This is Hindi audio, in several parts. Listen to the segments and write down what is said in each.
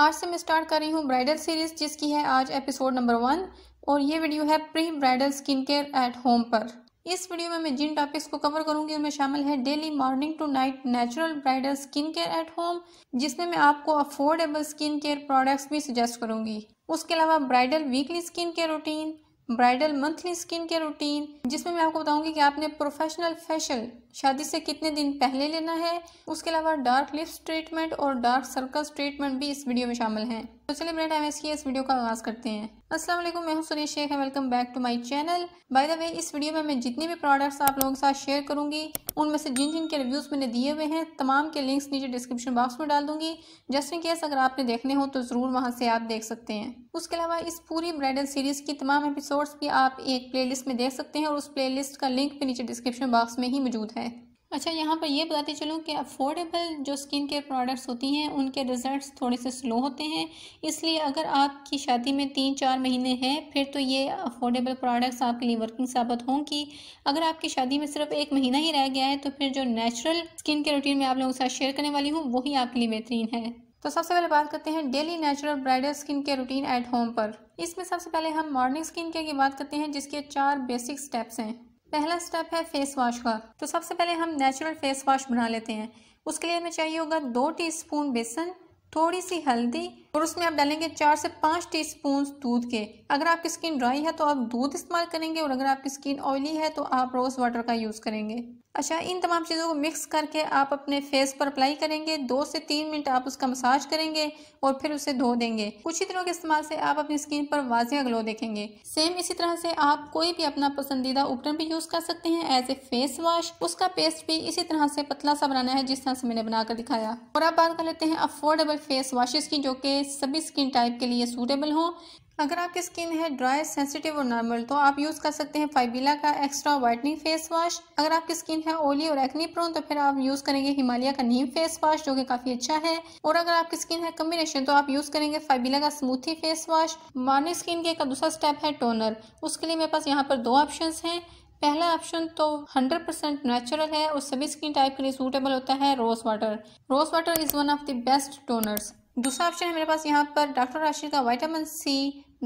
आज से मैं स्टार्ट कर रही हूँ ब्राइडल सीरीज जिसकी है आज एपिसोड नंबर वन और ये वीडियो है pre bridal skin care at home पर इस वीडियो में मैं जिन टॉपिक्स को कवर करूंगी उनमें शामिल है daily morning to night natural bridal skin care at home जिसमें मैं आपको अफोर्डेबल स्किन केयर प्रोडक्ट्स भी सजेस्ट करूंगी उसके अलावा bridal weekly skin care routine bridal monthly skin के रूटीन जिसमें मैं आपको बताऊंगी कि आपने प्रोफेशनल फेशियल शादी से कितने दिन पहले लेना है उसके अलावा डार्क लिप्स ट्रीटमेंट और डार्क सर्कल्स ट्रीटमेंट भी इस वीडियो में शामिल हैं तो चलिए ब्रेड एम की इस वीडियो का आगाज़ करते हैं अस्सलाम वालेकुम मैं हूं सुनी शेख है welcome back to my channel by the way इस वीडियो में मैं जितने भी प्रोडक्ट्स आप लोगों के साथ शेयर करूंगी उनमें से जिन जिन के रिव्यूज़ मैंने दिए हुए हैं तमाम के लिंक्स नीचे डिस्क्रिप्शन बॉक्स में डाल दूंगी जस्ट इन केस अगर आपने देखने हो तो ज़रूर वहाँ से आप देख सकते हैं उसके अलावा इस पूरी ब्राइडल सीरीज़ की तमाम एपिसोड्स भी आप एक प्लेलिस्ट में देख सकते हैं और उस प्लेलिस्ट का लिंक भी नीचे डिस्क्रिप्शन बॉक्स में ही मौजूद है अच्छा यहाँ पर यह बताते चलूँ कि अफोर्डेबल जो स्किन केयर प्रोडक्ट्स होती हैं उनके रिजल्ट्स थोड़े से स्लो होते हैं इसलिए अगर आपकी शादी में तीन चार महीने हैं फिर तो ये अफोर्डेबल प्रोडक्ट्स आपके लिए वर्किंग साबित होंगी अगर आपकी शादी में सिर्फ एक महीना ही रह गया है तो फिर जो नेचुरल स्किन केयर रूटीन में आप लोगों के साथ शेयर करने वाली हूँ वही आपके लिए बेहतरीन है तो सबसे पहले बात करते हैं daily natural bridal skin care routine at home पर इसमें सबसे पहले हम मॉर्निंग स्किन केयर की बात करते हैं जिसके चार बेसिक स्टेप्स हैं पहला स्टेप है फेस वॉश का तो सबसे पहले हम नेचुरल फेस वॉश बना लेते हैं उसके लिए हमें चाहिए होगा दो टीस्पून बेसन थोड़ी सी हल्दी और उसमें आप डालेंगे चार से पाँच टीस्पून दूध के अगर आपकी स्किन ड्राई है तो आप दूध इस्तेमाल करेंगे और अगर आपकी स्किन ऑयली है तो आप रोज़ वाटर का यूज़ करेंगे अच्छा इन तमाम चीज़ों को मिक्स करके आप अपने फेस पर अप्लाई करेंगे दो से तीन मिनट आप उसका मसाज करेंगे और फिर उसे धो देंगे कुछ ही दिनों के इस्तेमाल से आप अपनी स्किन पर वाजिया ग्लो देखेंगे सेम इसी तरह से आप कोई भी अपना पसंदीदा उपकरण भी यूज़ कर सकते हैं एज ए फेस वॉश उसका पेस्ट भी इसी तरह से पतला सा बनाना है जिस तरह से मैंने बनाकर दिखाया और आप बात कर लेते हैं अफोर्डेबल फेस वॉशेज की जो कि सभी स्किन टाइप के लिए सूटेबल हों अगर आपकी स्किन है ड्राई सेंसिटिव और नॉर्मल तो आप यूज़ कर सकते हैं फाइबिला का एक्स्ट्रा वाइटनिंग फेस वॉश अगर आपकी स्किन है ओली और एक्नी प्रोन तो फिर आप यूज़ करेंगे हिमालय का नीम फेस वॉश जो कि काफ़ी अच्छा है और अगर आपकी स्किन है कम्बिनेशन तो आप यूज़ करेंगे फाइबिला का smoothie face wash morning skin के का दूसरा स्टेप है टोनर उसके लिए मेरे पास यहाँ पर दो ऑप्शन हैं पहला ऑप्शन तो 100% परसेंट नेचुरल है और सभी स्किन टाइप के लिए सूटेबल होता है rose water rose water is one of the best toners दूसरा ऑप्शन है मेरे पास यहाँ पर डॉक्टर राशि का vitamin C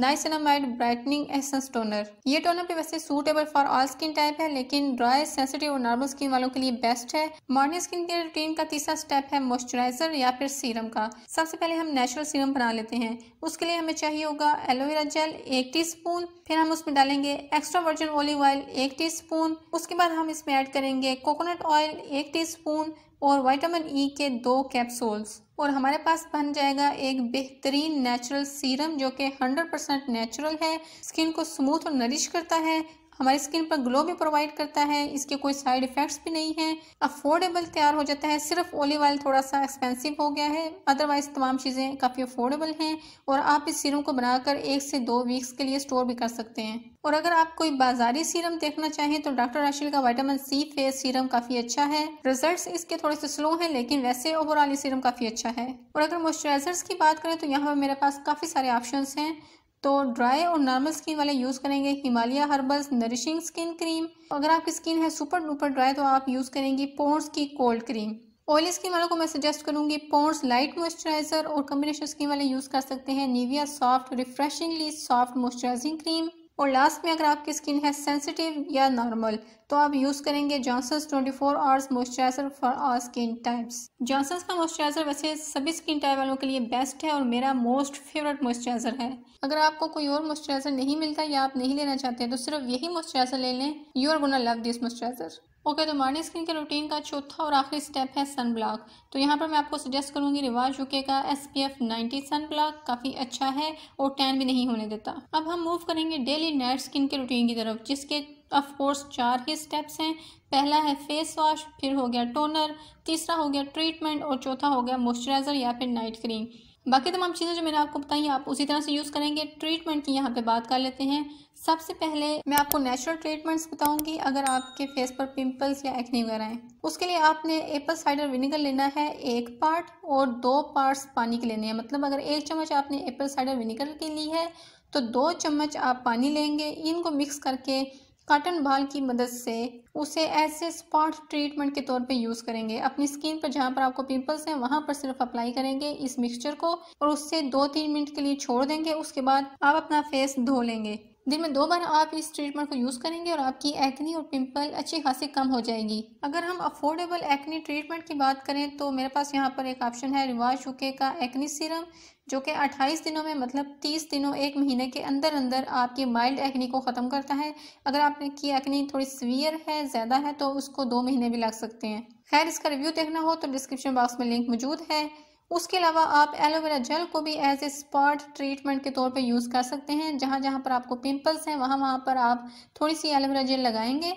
niacinamide brightening essence toner ये टोनर भी वैसे suitable for all skin type है लेकिन ड्राई सेंसिटिव और नॉर्मल स्किन वालों के लिए बेस्ट है मॉर्निंग स्किन केयर रूटीन का तीसरा स्टेप है मॉइस्चराइजर या फिर सीरम का सबसे पहले हम नेचुरल सीरम बना लेते हैं उसके लिए हमें चाहिए होगा एलोवेरा जेल एक टी स्पून फिर हम उसमें डालेंगे एक्स्ट्रा वर्जिन ऑलिव ऑयल एक टी स्पून उसके बाद हम इसमें ऐड करेंगे कोकोनट ऑयल एक टी स्पून और विटामिन ई e के दो कैप्सूल्स और हमारे पास बन जाएगा एक बेहतरीन नेचुरल सीरम जो कि 100% नेचुरल है स्किन को स्मूथ और नरिश करता है हमारी स्किन पर ग्लो भी प्रोवाइड करता है इसके कोई साइड इफेक्ट्स भी नहीं है अफोर्डेबल तैयार हो जाता है सिर्फ ओलिव ऑयल थोड़ा सा एक्सपेंसिव हो गया है अदरवाइज तमाम चीज़ें काफ़ी अफोर्डेबल हैं और आप इस सीरम को बनाकर एक से दो वीक्स के लिए स्टोर भी कर सकते हैं और अगर आप कोई बाजारी सीरम देखना चाहें तो डॉक्टर राशिल का वाइटामिन सी फेस सीरम काफ़ी अच्छा है रिजल्ट इसके थोड़े से स्लो हैं लेकिन वैसे ओवरऑल ये सीरम काफ़ी अच्छा है और अगर मॉइस्चराइजर्स की बात करें तो यहाँ पर मेरे पास काफ़ी सारे ऑप्शन हैं तो ड्राई और नॉर्मल स्किन वाले यूज़ करेंगे Himalaya herbals nourishing skin cream अगर आपकी स्किन है सुपर डुपर ड्राई तो आप यूज़ करेंगी पोर्स की कोल्ड क्रीम ऑयली स्किन वालों को मैं सजेस्ट करूंगी पोर्स लाइट मॉइस्चराइजर और कम्बिनेशन स्किन वाले यूज़ कर सकते हैं Nivea soft refreshingly soft moisturising cream और लास्ट में अगर आपकी स्किन है सेंसिटिव या नॉर्मल तो आप यूज़ करेंगे Johnson's 24 four hours moisturiser for all skin types Johnson's का मॉइस्चराइजर वैसे सभी स्किन टाइप वालों के लिए बेस्ट है और मेरा मोस्ट फेवरेट मॉइस्चराइजर है अगर आपको कोई और मॉइस्चराइजर नहीं मिलता या आप नहीं लेना चाहते तो सिर्फ यही मॉइस्चराइजर ले लें you are love this moisturiser okay तो मॉर्निंग स्किन के रूटीन का चौथा और आखिरी स्टेप है सन ब्लॉक तो यहाँ पर मैं आपको सजेस्ट करूँगी रिवाज यूके का S P F ninety sun block काफ़ी अच्छा है और टैन भी नहीं होने देता अब हम मूव करेंगे डेली नाइट स्किन के रूटीन की तरफ जिसके ऑफकोर्स चार ही स्टेप्स हैं पहला है फेस वॉश फिर हो गया टोनर तीसरा हो गया ट्रीटमेंट और चौथा हो गया मॉइस्चराइज़र या फिर नाइट क्रीम बाकी तमाम चीज़ें जो मैंने आपको बताई आप उसी तरह से यूज़ करेंगे ट्रीटमेंट की यहाँ पे बात कर लेते हैं सबसे पहले मैं आपको नेचुरल ट्रीटमेंट्स बताऊंगी अगर आपके फेस पर पिंपल्स या एक्ने वगैरह हैं उसके लिए आपने एप्पल साइडर विनेगर लेना है एक पार्ट और दो पार्ट्स पानी के लेने हैं मतलब अगर एक चम्मच आपने एप्पल साइडर विनेगर की ली है तो दो चम्मच आप पानी लेंगे इनको मिक्स करके काटन बाल की मदद से उसे ऐसे स्पॉट ट्रीटमेंट के तौर पे यूज़ करेंगे अपनी स्किन पर जहाँ पर आपको पिंपल्स हैं वहाँ पर सिर्फ अप्लाई करेंगे इस मिक्सचर को और उससे दो तीन मिनट के लिए छोड़ देंगे उसके बाद आप अपना फेस धो लेंगे दिन में दो बार आप इस ट्रीटमेंट को यूज़ करेंगे और आपकी एक्नी और पिंपल अच्छी खासी कम हो जाएगी अगर हम अफोर्डेबल एक्नी ट्रीटमेंट की बात करें तो मेरे पास यहाँ पर एक ऑप्शन है रिवाज हुके का एक्नी सीरम जो कि 28 दिनों में मतलब 30 दिनों एक महीने के अंदर अंदर आपकी माइल्ड एक्नी को ख़त्म करता है अगर की एक्नी थोड़ी सीवियर है ज़्यादा है तो उसको दो महीने भी लग सकते हैं खैर इसका रिव्यू देखना हो तो डिस्क्रिप्शन बॉक्स में लिंक मौजूद है उसके अलावा आप एलोवेरा जेल को भी एज ए स्पॉट ट्रीटमेंट के तौर पे यूज़ कर सकते हैं जहाँ जहाँ पर आपको पिंपल्स हैं वहाँ वहाँ पर आप थोड़ी सी एलोवेरा जेल लगाएंगे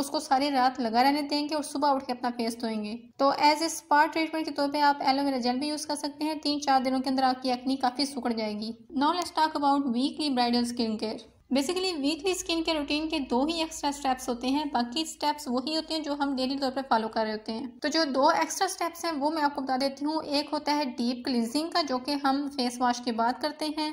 उसको सारी रात लगा रहने देंगे और सुबह उठ के अपना फेस धोएंगे तो एज ए स्पा ट्रीटमेंट के तौर पर आप एलोवेरा जेल भी यूज़ कर सकते हैं तीन चार दिनों के अंदर आपकी एक्नी काफ़ी सुकड़ जाएगी now let's talk about weekly bridal skin care basically weekly skin care routine के दो ही एक्स्ट्रा स्टेप्स होते हैं बाकी स्टेप्स वही होते हैं जो हम डेली तौर पर फॉलो कर रहे होते हैं तो जो दो एक्स्ट्रा स्टेप्स हैं वो मैं आपको बता देती हूँ एक होता है डीप क्लिनजिंग का जो कि हम फेस वॉश के बाद करते हैं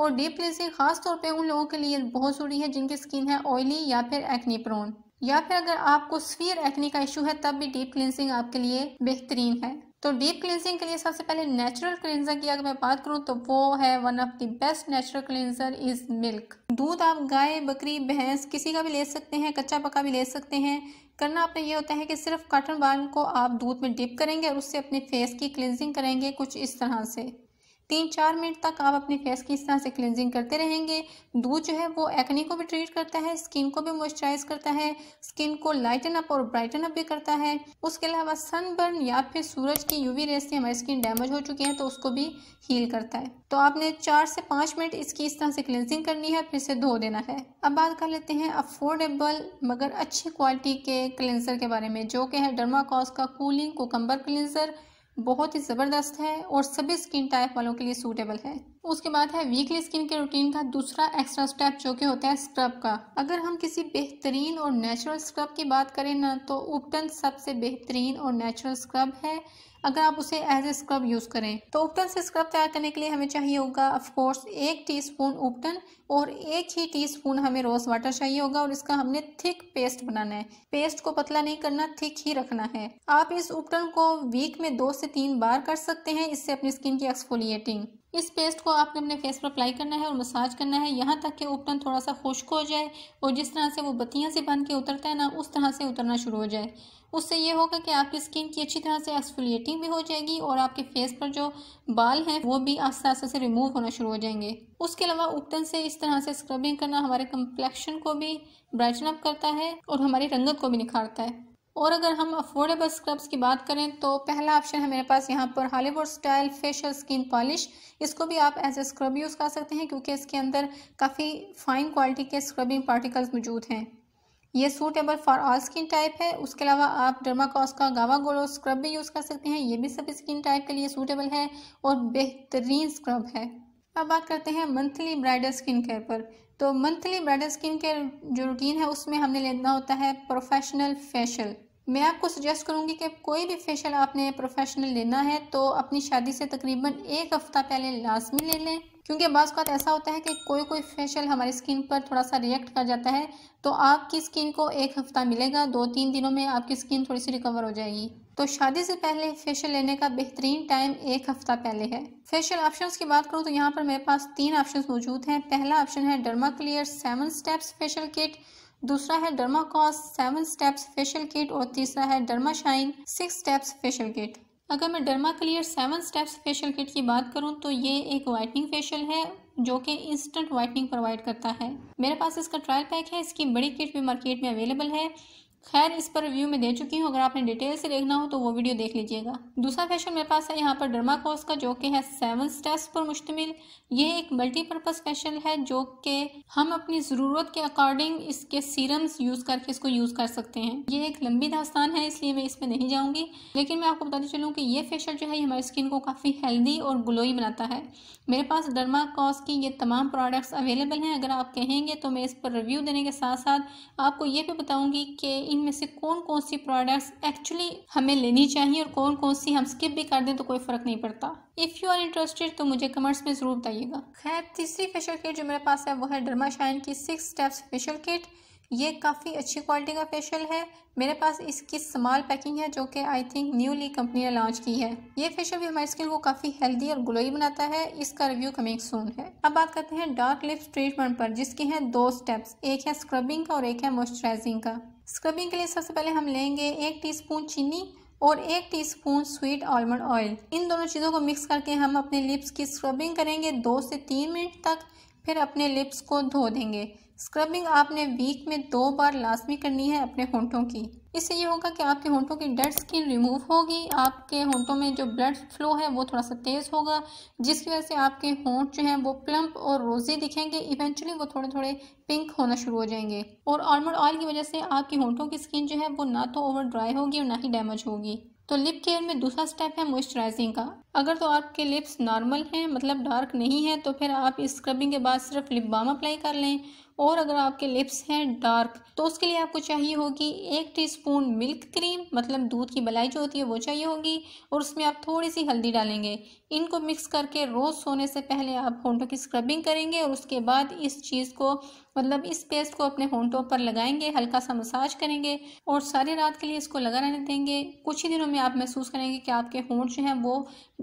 और डीप क्लिनजिंग खास तौर पे उन लोगों के लिए बहुत ज़रूरी है जिनकी स्किन है ऑयली या फिर एक्नी प्रोन या फिर अगर आपको स्वीर एक्नी का इशू है तब भी डीप क्लिनजिंग आपके लिए बेहतरीन है तो डीप क्लिनजिंग के लिए सबसे पहले नेचुरल क्लिनजर की अगर मैं बात करूं तो वो है one of the best natural cleanser is milk दूध आप गाय बकरी भैंस किसी का भी ले सकते हैं कच्चा पका भी ले सकते हैं करना आपने ये होता है कि सिर्फ काटन बाल को आप दूध में डिप करेंगे और उससे अपने फेस की क्लिनजिंग करेंगे कुछ इस तरह से तीन चार मिनट तक आप अपने फेस की इस तरह से क्लिनजिंग करते रहेंगे दूध जो है वो एक्ने को भी ट्रीट करता है स्किन को भी मॉइस्चराइज करता है स्किन को लाइटन अप और ब्राइटन अप भी करता है उसके अलावा सनबर्न या फिर सूरज की यूवी रेस से हमारी स्किन डैमेज हो चुकी है तो उसको भी हील करता है तो आपने चार से पाँच मिनट इसकी इस तरह से क्लिनजिंग करनी है फिर से धो देना है अब बात कर लेते हैं अफोर्डेबल मगर अच्छी क्वालिटी के क्लिनजर के बारे में जो कि है डर्माकॉस का कूलिंग कोकम्बर क्लिनजर बहुत ही ज़बरदस्त है और सभी स्किन टाइप वालों के लिए सूटेबल है उसके बाद है वीकली स्किन के रूटीन का दूसरा एक्स्ट्रा स्टेप जो कि होता है स्क्रब का अगर हम किसी बेहतरीन और नेचुरल स्क्रब की बात करें ना तो उपटन सबसे बेहतरीन और नेचुरल स्क्रब है अगर आप उसे एज ए स्क्रब यूज़ करें तो उपटन से स्क्रब तैयार करने के लिए हमें चाहिए होगा ऑफकोर्स एक टीस्पून उपटन और एक ही टीस्पून हमें रोज़ वाटर चाहिए होगा और इसका हमने थिक पेस्ट बनाना है पेस्ट को पतला नहीं करना थिक ही रखना है आप इस उपटन को वीक में दो से तीन बार कर सकते हैं इससे अपनी स्किन की एक्सफोलिएटिंग इस पेस्ट को आपने अपने फेस पर अप्लाई करना है और मसाज करना है यहाँ तक कि उपटन थोड़ा सा खुश्क हो जाए और जिस तरह से वो बत्तियाँ से बन के उतरता है ना उस तरह से उतरना शुरू हो जाए उससे ये होगा कि आपकी स्किन की अच्छी तरह से एक्सफोलिएटिंग भी हो जाएगी और आपके फेस पर जो बाल हैं वो भी आस्ते आस्ते से रिमूव होना शुरू हो जाएंगे उसके अलावा उपटन से इस तरह से स्क्रबिंग करना हमारे कम्प्लेक्शन को भी ब्राइटन अप करता है और हमारी रंगत को भी निखारता है और अगर हम अफोर्डेबल स्क्रब्स की बात करें तो पहला ऑप्शन है मेरे पास यहाँ पर Hollywood style facial skin polish इसको भी आप एज ए स्क्रब यूज़ कर सकते हैं क्योंकि इसके अंदर काफ़ी फाइन क्वालिटी के स्क्रबिंग पार्टिकल्स मौजूद हैं ये suitable for all skin type है उसके अलावा आप डर्माकॉस का गावा गोलो स्क्रब भी यूज़ कर सकते हैं ये भी सभी स्किन टाइप के लिए सूटेबल है और बेहतरीन स्क्रब है अब बात करते हैं मंथली ब्राइडल स्किन केयर पर तो मंथली ब्राइडल स्किन केयर जो रूटीन है उसमें हमने लेना होता है प्रोफेशनल फेशियल मैं आपको सजेस्ट करूंगी कि कोई भी फेशियल आपने प्रोफेशनल लेना है तो अपनी शादी से तकरीबन एक हफ़्ता पहले लाजमी ले लें क्योंकि बाज़ का ऐसा होता है कि कोई कोई फेशियल हमारी स्किन पर थोड़ा सा रिएक्ट कर जाता है तो आपकी स्किन को एक हफ़्ता मिलेगा दो तीन दिनों में आपकी स्किन थोड़ी सी रिकवर हो जाएगी तो शादी से पहले फेशियल लेने का बेहतरीन टाइम एक हफ़्ता पहले है फेशियल ऑप्शन की बात करूँ तो यहाँ पर मेरे पास तीन ऑप्शन मौजूद है पहला ऑप्शन है Derma Clear seven steps facial kit दूसरा है Derma Cos seven steps facial kit और तीसरा है Derma Shine six steps facial kit अगर मैं Derma Clear seven steps facial kit की बात करूं तो ये एक वाइटनिंग फेशियल है जो कि इंस्टेंट वाइटनिंग प्रोवाइड करता है मेरे पास इसका ट्रायल पैक है इसकी बड़ी किट भी मार्केट में अवेलेबल है खैर इस पर रिव्यू में दे चुकी हूँ अगर आपने डिटेल से देखना हो तो वो वीडियो देख लीजिएगा दूसरा फैशन मेरे पास है यहाँ पर डर्मा कोस का जो कि है सेवन स्टेप्स पर मुश्तमिल ये एक मल्टीपर्पज़ फैशन है जो कि हम अपनी ज़रूरत के अकॉर्डिंग इसके सीरम्स यूज़ करके इसको यूज़ कर सकते हैं ये एक लंबी दास्तान है इसलिए मैं इसमें नहीं जाऊँगी लेकिन मैं आपको बताती चलूँ की ये फेशियल जो है हमारी स्किन को काफ़ी हेल्दी और ग्लोई बनाता है मेरे पास डर्मा कॉस की ये तमाम प्रोडक्ट्स अवेलेबल हैं अगर आप कहेंगे तो मैं इस पर रिव्यू देने के साथ साथ आपको ये भी बताऊंगी कि इनमें से कौन कौन सी प्रोडक्ट्स एक्चुअली हमें लेनी चाहिए और कौन कौन सी हम स्किप भी कर दें तो कोई फ़र्क नहीं पड़ता इफ़ यू आर इंटरेस्टेड तो मुझे कमेंट्स में ज़रूर बताइएगा खैर तीसरी फेशियल किट जो मेरे पास है वो है डर्मा शाइन की सिक्स स्टेप्स फेशियल किट ये काफ़ी अच्छी क्वालिटी का फेशियल है मेरे पास इसकी स्मॉल पैकिंग है जो कि आई थिंक न्यूली कंपनी ने लॉन्च की है ये फेशियल भी हमारी स्किन को काफ़ी हेल्दी और ग्लोई बनाता है इसका रिव्यू कमिंग सून है अब बात करते हैं डार्क लिप्स ट्रीटमेंट पर जिसके हैं दो स्टेप्स एक है स्क्रबिंग का और एक है मॉइस्चराइजिंग का स्क्रबिंग के लिए सबसे पहले हम लेंगे एक टीस्पून चीनी और एक टीस्पून स्वीट आलमंड ऑयल इन दोनों चीज़ों को मिक्स करके हम अपने लिप्स की स्क्रबिंग करेंगे दो से तीन मिनट तक फिर अपने लिप्स को धो देंगे स्क्रबिंग आपने वीक में दो बार लाजमी करनी है अपने होंठों की इससे ये होगा कि आपके होंठों की डेड स्किन रिमूव होगी आपके होंठों में जो ब्लड फ्लो है वो थोड़ा सा तेज़ होगा जिसकी वजह से आपके होंठ जो हैं वो प्लम्प और रोज़े दिखेंगे इवेंचुअली वो थोड़े थोड़े पिंक होना शुरू हो जाएंगे और आलमंड ऑयल की वजह से आपकी होंठों की स्किन जो है वो ना तो ओवर ड्राई होगी और ना ही डैमेज होगी तो लिप केयर में दूसरा स्टेप है मॉइस्चराइजिंग का अगर तो आपके लिप्स नॉर्मल हैं मतलब डार्क नहीं है तो फिर आप इस स्क्रबिंग के बाद सिर्फ लिप बाम अप्लाई कर लें और अगर आपके लिप्स हैं डार्क तो उसके लिए आपको चाहिए होगी एक टीस्पून मिल्क क्रीम मतलब दूध की बलाई जो होती है वो चाहिए होगी और उसमें आप थोड़ी सी हल्दी डालेंगे इनको मिक्स करके रोज़ सोने से पहले आप होंठों की स्क्रबिंग करेंगे और उसके बाद इस चीज़ को मतलब इस पेस्ट को अपने होंठों पर लगाएंगे हल्का सा मसाज करेंगे और सारी रात के लिए इसको लगा रहने देंगे कुछ ही दिनों में आप महसूस करेंगे कि आपके होंठ जो हैं वो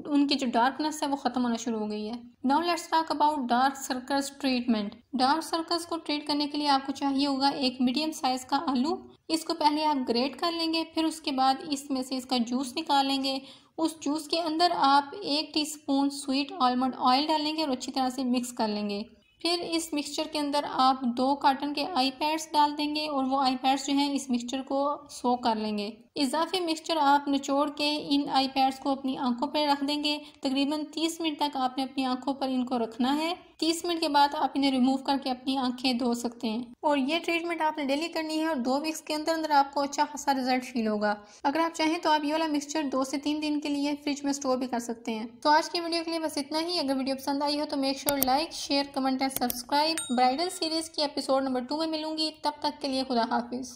उनकी जो डार्कनेस है वो ख़त्म होना शुरू हो गई है now let's talk about dark circles treatment dark circles को ट्रीट करने के लिए आपको चाहिए होगा एक मीडियम साइज़ का आलू इसको पहले आप ग्रेट कर लेंगे फिर उसके बाद इसमें से इसका जूस निकालेंगे उस जूस के अंदर आप एक स्पून स्वीट आलमंड ऑयल डालेंगे और अच्छी तरह से मिक्स कर लेंगे फिर इस मिक्सचर के अंदर आप दो कार्टन के आई पैड्स डाल देंगे और वो आई पैड्स जो हैं इस मिक्सचर को सो कर लेंगे इजाफी मिक्सचर आप निचोड़ के इन आई पैड्स को अपनी आंखों पर रख देंगे तकरीबन 30 मिनट तक आपने अपनी आंखों पर इनको रखना है 30 मिनट के बाद आप इन्हें रिमूव करके अपनी आंखें धो सकते हैं और ये ट्रीटमेंट आपने डेली करनी है और दो वीक्स के अंदर अंदर आपको अच्छा खासा रिजल्ट फील होगा अगर आप चाहें तो आप ये वाला मिक्सचर दो से तीन दिन के लिए फ्रिज में स्टोर भी कर सकते हैं तो आज की वीडियो के लिए बस इतना ही अगर वीडियो पसंद आई हो तो make sure like share comment and subscribe bridal series की एपिसोड नंबर टू में मिलूंगी तब तक के लिए खुदा हाफिज़